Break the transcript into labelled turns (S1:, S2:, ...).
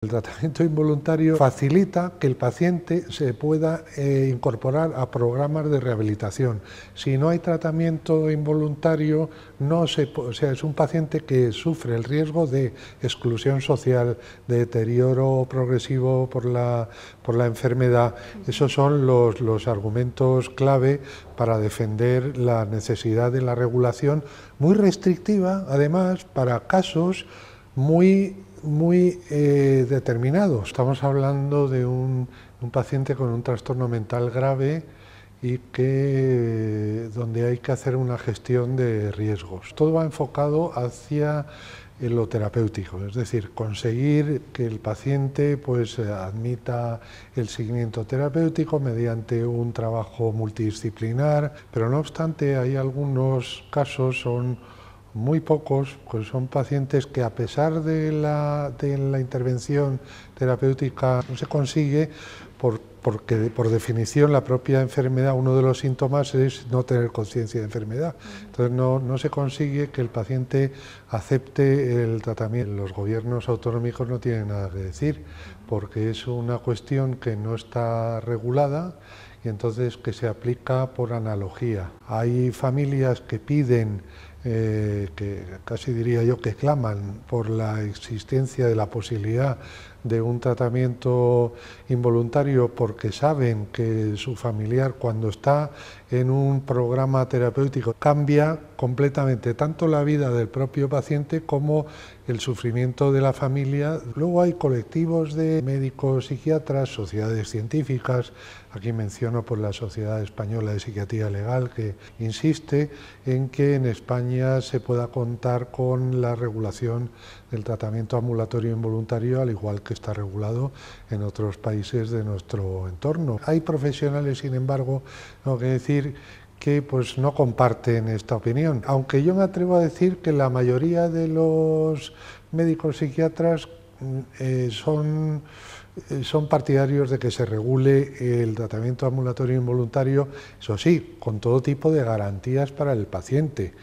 S1: El tratamiento involuntario facilita que el paciente se pueda eh, incorporar a programas de rehabilitación. Si no hay tratamiento involuntario, no se, es un paciente que sufre el riesgo de exclusión social, de deterioro progresivo por la, enfermedad. Esos son los, los argumentos clave para defender la necesidad de la regulación muy restrictiva, además, para casos muy muy eh, determinado. Estamos hablando de un, un, paciente con un trastorno mental grave y que donde hay que hacer una gestión de riesgos. Todo va enfocado hacia eh, lo terapéutico, es decir, conseguir que el paciente pues eh, admita el seguimiento terapéutico mediante un trabajo multidisciplinar, pero no obstante hay algunos casos son muy pocos, pues son pacientes que a pesar de la, de la intervención terapéutica no se consigue, porque por definición la propia enfermedad, uno de los síntomas es no tener conciencia de enfermedad. Entonces no, se consigue que el paciente acepte el tratamiento. Los gobiernos autonómicos no tienen nada que decir porque es una cuestión que no está regulada y entonces que se aplica por analogía. Hay familias que piden eh, que casi diría yo que claman por la existencia de la posibilidad de un tratamiento involuntario porque saben que su familiar cuando está en un programa terapéutico cambia completamente tanto la vida del propio paciente como el sufrimiento de la familia. Luego hay colectivos de médicos psiquiatras, sociedades científicas, aquí menciono por pues, la Sociedad Española de Psiquiatría Legal que insiste en que en España se pueda contar con la regulación del tratamiento ambulatorio involuntario al igual que está regulado en otros países de nuestro entorno. Hay profesionales, sin embargo, tengo que decir que pues no comparten esta opinión, aunque yo me atrevo a decir que la mayoría de los médicos psiquiatras mm, eh, son, eh, son partidarios de que se regule el tratamiento ambulatorio involuntario, eso sí, con todo tipo de garantías para el paciente.